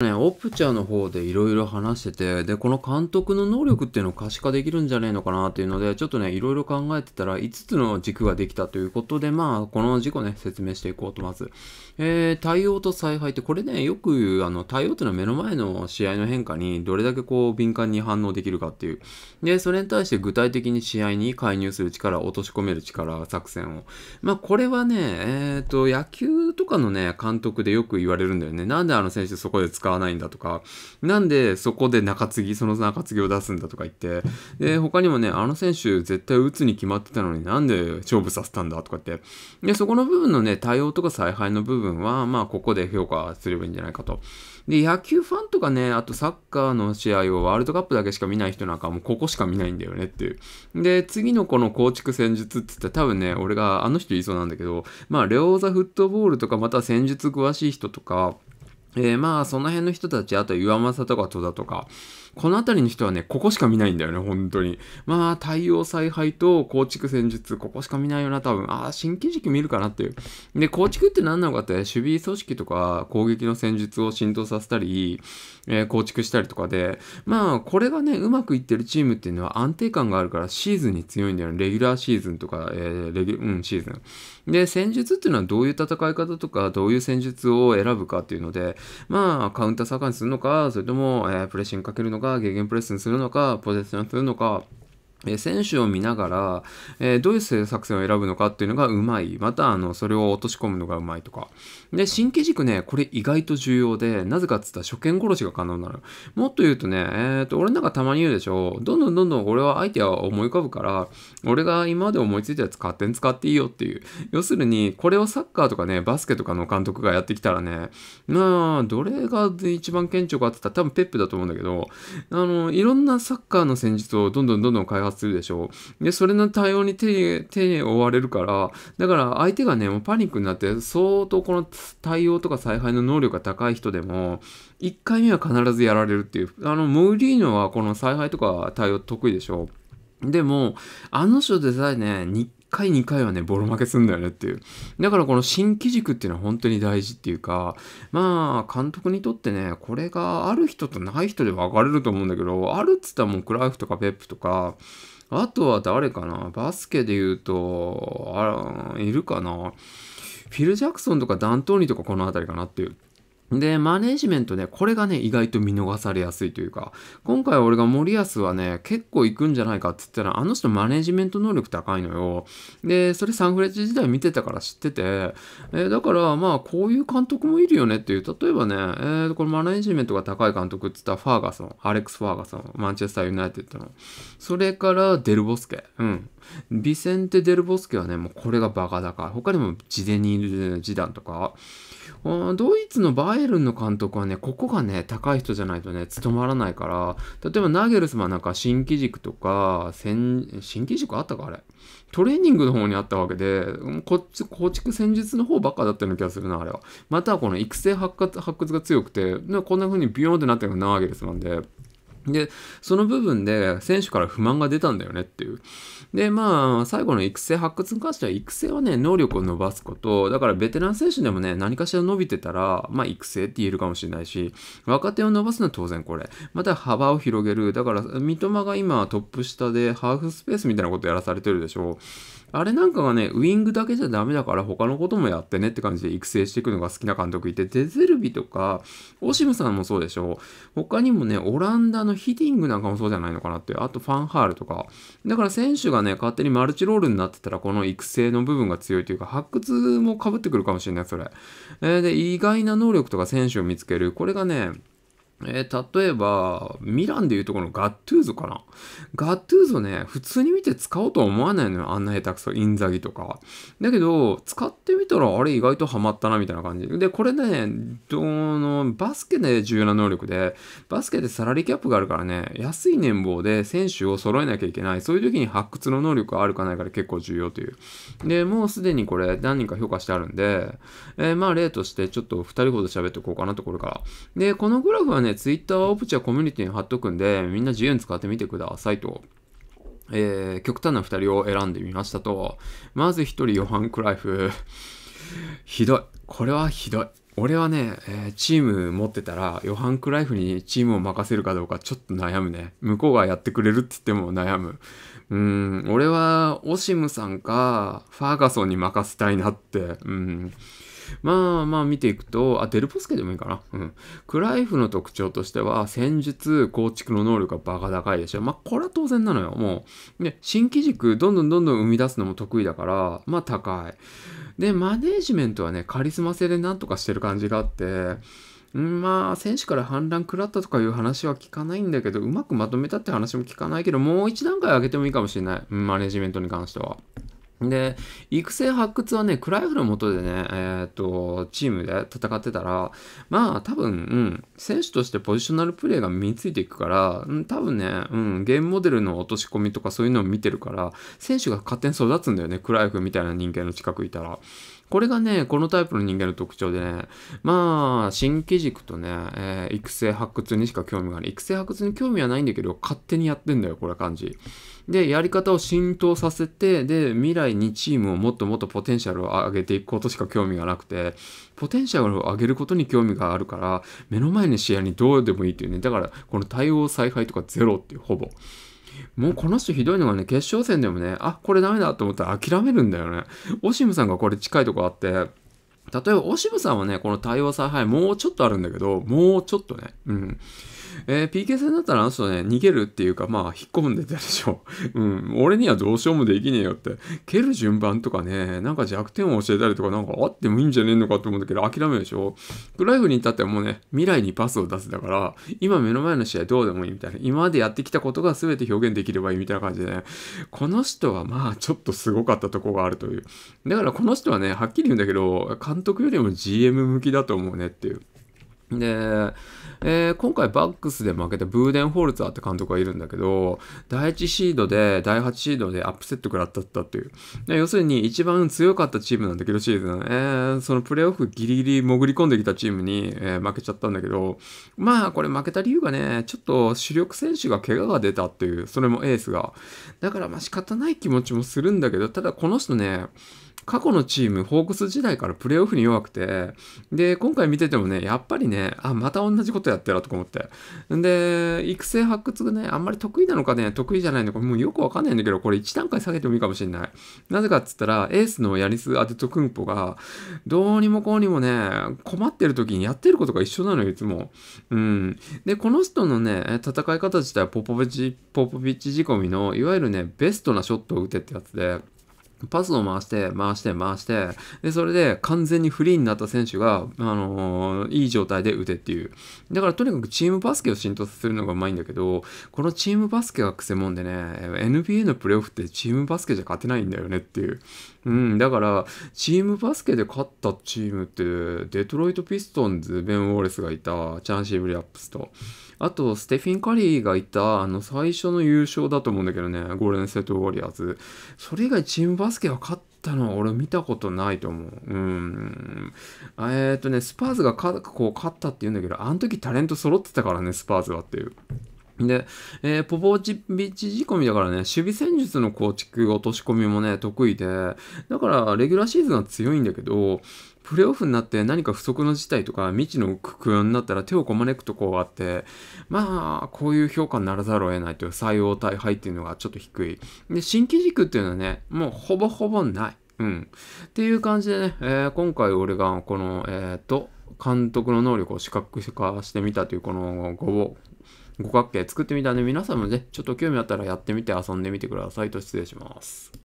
ね、オプチャーの方でいろいろ話してて、で、この監督の能力っていうのを可視化できるんじゃねえのかなっていうので、ちょっとね、いろいろ考えてたら、5つの軸ができたということで、まあ、この事故ね、説明していこうと、まず。えー、対応と采配って、これね、よく言う、あの、対応っていうのは目の前の試合の変化に、どれだけこう、敏感に反応できるかっていう。で、それに対して具体的に試合に介入する力、落とし込める力、作戦を。まあ、これはね、えっ、ー、と、野球とかのね、監督でよく言われるんだよね。なんであの選手そこで使う使わないんだとか、なんでそこで中継ぎ、その中継ぎを出すんだとか言って、で、他にもね、あの選手絶対打つに決まってたのになんで勝負させたんだとか言って、で、そこの部分のね、対応とか采配の部分は、まあ、ここで評価すればいいんじゃないかと。で、野球ファンとかね、あとサッカーの試合をワールドカップだけしか見ない人なんかもうここしか見ないんだよねっていう。で、次のこの構築戦術って言ったら多分ね、俺があの人言いそうなんだけど、まあ、レオーザフットボールとかまた戦術詳しい人とか、えー、まあ、その辺の人たち、あと岩政とか戸田とか、この辺りの人はね、ここしか見ないんだよね、本当に。まあ、太陽采配と構築戦術、ここしか見ないよな、多分。ああ、新規期見るかなっていう。で、構築って何なのかって、守備組織とか攻撃の戦術を浸透させたり、えー、構築したりとかで、まあ、これがね、うまくいってるチームっていうのは安定感があるからシーズンに強いんだよね。レギュラーシーズンとか、えー、レギュ、うん、シーズン。で、戦術っていうのはどういう戦い方とか、どういう戦術を選ぶかっていうので、まあ、カウンターサーカーにするのか、それとも、えー、プレッシングかけるのか、か、ゲゲンプレスにするのか、ポゼッションするのか、え選手を見ながら、えー、どういう作戦を選ぶのかっていうのがうまい。また、あの、それを落とし込むのがうまいとか、で、新機軸ね、これ意外と重要で、なぜかっつったら初見殺しが可能なの。もっと言うとね、えっ、ー、と、俺なんかたまに言うでしょ、どんどんどんどん俺は相手は思い浮かぶから、俺が今まで思いついたやつ勝手に使っていいよっていう。要するに、これをサッカーとかね、バスケとかの監督がやってきたらね、まあ、どれが一番顕著かって言ったら多分ペップだと思うんだけど、あの、いろんなサッカーの戦術をどんどんどんどん開発するでしょう。で、それの対応に手に、手に追われるから、だから相手がね、もうパニックになって、相当この対応とか采配の能力が高い人でも、1回目は必ずやられるっていう。あの、モウリーノはこの采配とか対応得意でしょ。でも、あの人でさえね、1回2回はね、ボロ負けすんだよねっていう。だからこの新機軸っていうのは本当に大事っていうか、まあ、監督にとってね、これがある人とない人で分かれると思うんだけど、あるっつったらもうクライフとかペップとか、あとは誰かなバスケで言うと、あら、いるかなフィル・ジャクソンとかダントーニとかこの辺りかなっていうで、マネジメントね、これがね、意外と見逃されやすいというか、今回俺が森保はね、結構行くんじゃないかって言ったら、あの人マネジメント能力高いのよ。で、それサンフレッチ時代見てたから知ってて、えー、だからまあ、こういう監督もいるよねっていう、例えばね、えー、これマネジメントが高い監督って言ったら、ファーガソン、アレックス・ファーガソン、マンチェスター・ユナイテッドの。それから、デルボスケ。うん。ビセンテ・デルボスケはね、もうこれがバカから、他にもジデニール・ジダンとか、ドイツの場合イルンの監督はね、ここがね、高い人じゃないとね、務まらないから、例えばナーゲルスマンなんか新機軸とか、新機軸あったかあれ。トレーニングの方にあったわけで、こっち、構築戦術の方ばっかだったような気がするな、あれは。またはこの育成発掘発掘が強くて、こんな風にビヨーンってなってるのがナーゲルスマンで、で、その部分で選手から不満が出たんだよねっていう。で、まあ、最後の育成発掘に関しては、育成はね、能力を伸ばすこと、だからベテラン選手でもね、何かしら伸びてたら、まあ、育成って言えるかもしれないし、若手を伸ばすのは当然これ。また幅を広げる。だから、三笘が今トップ下でハーフスペースみたいなことやらされてるでしょう。あれなんかがね、ウィングだけじゃダメだから他のこともやってねって感じで育成していくのが好きな監督いて、デゼルビとか、オシムさんもそうでしょ他にもね、オランダのヒディングなんかもそうじゃないのかなって、あとファンハールとか。だから選手がね、勝手にマルチロールになってたら、この育成の部分が強いというか、発掘も被ってくるかもしれない、それ。えー、で、意外な能力とか選手を見つける。これがね、えー、例えば、ミランでいうとこのガットゥーゾかな。ガットゥーゾね、普通に見て使おうとは思わないのよ。あんな下手くそ、インザギとか。だけど、使ってみたら、あれ意外とハマったな、みたいな感じ。で、これね、どの、バスケで重要な能力で、バスケでサラリーキャップがあるからね、安い年俸で選手を揃えなきゃいけない。そういう時に発掘の能力があるかないから結構重要という。で、もうすでにこれ何人か評価してあるんで、えー、まあ例としてちょっと2人ほど喋っておこうかなところから。で、このグラフはね、ね、Twitter オプチャコミュニティに貼っとくんで、みんな自由に使ってみてくださいと。えー、極端な2人を選んでみましたと。まず1人、ヨハン・クライフ。ひどい。これはひどい。俺はね、えー、チーム持ってたら、ヨハン・クライフにチームを任せるかどうかちょっと悩むね。向こうがやってくれるって言っても悩む。うん、俺は、オシムさんか、ファーガソンに任せたいなって。うん。まあまあ見ていくと、あ、デルポスケでもいいかな。うん。クライフの特徴としては、戦術、構築の能力がバカ高いでしょ。まあこれは当然なのよ。もう、ね、新機軸、どんどんどんどん生み出すのも得意だから、まあ高い。で、マネージメントはね、カリスマ性でなんとかしてる感じがあって、まあ、選手から反乱食らったとかいう話は聞かないんだけど、うまくまとめたって話も聞かないけど、もう一段階上げてもいいかもしれない。マネジメントに関しては。で、育成発掘はね、クライフの下でね、えー、っと、チームで戦ってたら、まあ多分、うん、選手としてポジショナルプレーが身についていくから、うん、多分ね、うん、ゲームモデルの落とし込みとかそういうのを見てるから、選手が勝手に育つんだよね、クライフみたいな人間の近くいたら。これがね、このタイプの人間の特徴でね、まあ、新規軸とね、えー、育成発掘にしか興味がない。育成発掘に興味はないんだけど、勝手にやってんだよ、これ感じ。で、やり方を浸透させて、で、未来にチームをもっともっとポテンシャルを上げていくことしか興味がなくて、ポテンシャルを上げることに興味があるから、目の前の試合にどうでもいいっていうね、だから、この対応采配とかゼロっていう、ほぼ。もうこの人ひどいのがね、決勝戦でもね、あ、これダメだと思ったら諦めるんだよね。オシムさんがこれ近いとこあって、例えば、オシムさんはね、この対応采配、もうちょっとあるんだけど、もうちょっとね。うん。えー、PK 戦だったらあの人ね、逃げるっていうか、まあ、引っ込んでたでしょ。うん、俺にはどうしようもできねえよって。蹴る順番とかね、なんか弱点を教えたりとか、なんかあってもいいんじゃねえのかと思うんだけど、諦めるでしょ。クライフに至ってはもうね、未来にパスを出すだから、今目の前の試合どうでもいいみたいな、今までやってきたことが全て表現できればいいみたいな感じでね、この人はまあ、ちょっとすごかったとこがあるという。だからこの人はね、はっきり言うんだけど、監督よりも GM 向きだと思うねっていう。で、えー、今回バックスで負けたブーデンホルツァーって監督がいるんだけど、第1シードで、第8シードでアップセット食らったったっていう。要するに一番強かったチームなんだけどシーズン、えー、そのプレイオフギリギリ潜り込んできたチームに、えー、負けちゃったんだけど、まあこれ負けた理由がね、ちょっと主力選手が怪我が出たっていう、それもエースが。だからまあ仕方ない気持ちもするんだけど、ただこの人ね、過去のチーム、ホークス時代からプレーオフに弱くて、で、今回見ててもね、やっぱりね、あ、また同じことやってるとか思って。んで、育成発掘がね、あんまり得意なのかね、得意じゃないのか、もうよくわかんないんだけど、これ1段階下げてもいいかもしれない。なぜかっつったら、エースのヤリス・アデトクンポが、どうにもこうにもね、困ってる時にやってることが一緒なのよ、いつも。うん。で、この人のね、戦い方自体はポポビチ、ポポビッチ仕込みの、いわゆるね、ベストなショットを打てってやつで、パスを回して、回して、回して、で、それで完全にフリーになった選手が、あのー、いい状態で打てっていう。だからとにかくチームバスケを浸透するのがうまいんだけど、このチームバスケがくせもんでね、NBA のプレーオフってチームバスケじゃ勝てないんだよねっていう。うん、だから、チームバスケで勝ったチームって、デトロイト・ピストンズ、ベン・ウォーレスがいた、チャンシー・ブリアップスと、あと、ステフィン・カリーがいた、あの、最初の優勝だと思うんだけどね、ゴールデン・セット・ウォリアーズ。それ以外チームババスケは勝ったのは俺見たことないと思う。うん。えー、っとね、スパーズがかこう勝ったって言うんだけど、あの時タレント揃ってたからね、スパーズはっていう。で、えー、ポポーチビッチ仕込みだからね、守備戦術の構築、落とし込みもね、得意で、だから、レギュラーシーズンは強いんだけど、プレーオフになって何か不測の事態とか未知の苦境になったら手をこまねくとこがあって、まあ、こういう評価にならざるを得ないという採用大敗っていうのがちょっと低い。で、新規軸っていうのはね、もうほぼほぼない。うん。っていう感じでね、えー、今回俺がこの、えっ、ー、と、監督の能力を視覚化してみたというこのごぼう。五角形作ってみたんで、皆さんもね、ちょっと興味あったらやってみて遊んでみてくださいと失礼します。